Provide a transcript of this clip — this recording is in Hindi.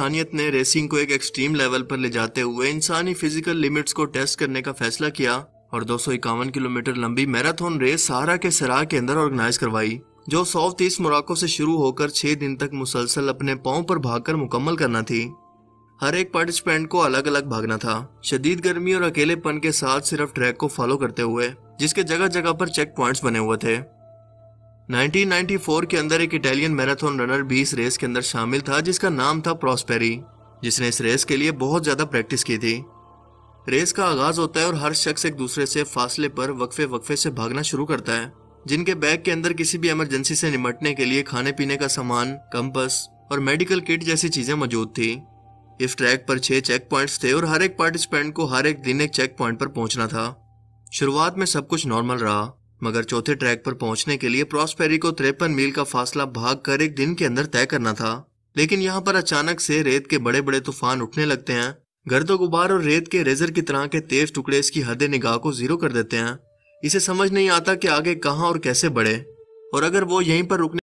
इंसानियत ने रेसिंग को एक एक्सट्रीम लेवल पर ले जाते हुए इंसानी फिजिकल लिमिट्स को टेस्ट करने का फैसला किया और दो किलोमीटर लंबी मैराथन रेस सहारा के सराह के अंदर ऑर्गेनाइज करवाई जो साउथ ईस्ट मोराको से शुरू होकर छह दिन तक मुसलसल अपने पाओ पर भागकर मुकम्मल करना थी हर एक पार्टिसिपेंट को अलग अलग भागना था शदीद गर्मी और अकेलेपन के साथ सिर्फ ट्रैक को फॉलो करते हुए जिसके जगह जगह पर चेक प्वाइंट बने हुए थे 1994 के अंदर एक इटालियन मैराथन रनर भी इस रेस के अंदर शामिल था जिसका नाम था प्रॉस्पेरी जिसने इस रेस के लिए बहुत ज़्यादा प्रैक्टिस की थी रेस का आगाज होता है और हर शख्स एक दूसरे से फासले पर वक्फे वक्फे से भागना शुरू करता है जिनके बैग के अंदर किसी भी इमरजेंसी से निमटने के लिए खाने पीने का सामान कंपस और मेडिकल किट जैसी चीजें मौजूद थी इस ट्रैक पर छह चेक पॉइंट्स थे और हर एक पार्टिसिपेंट को हर एक दिन एक चेक पॉइंट पर पहुंचना था शुरुआत में सब कुछ नॉर्मल रहा मगर चौथे ट्रैक पर पहुंचने के लिए प्रॉस्पेरी को तिरपन मील का फासला भाग कर एक दिन के अंदर तय करना था लेकिन यहाँ पर अचानक से रेत के बड़े बड़े तूफान उठने लगते हैं गर्दो गुबार और रेत के रेजर की तरह के तेज टुकड़े इसकी हद निगाह को जीरो कर देते हैं इसे समझ नहीं आता कि आगे कहाँ और कैसे बढ़े और अगर वो यहीं पर रुकने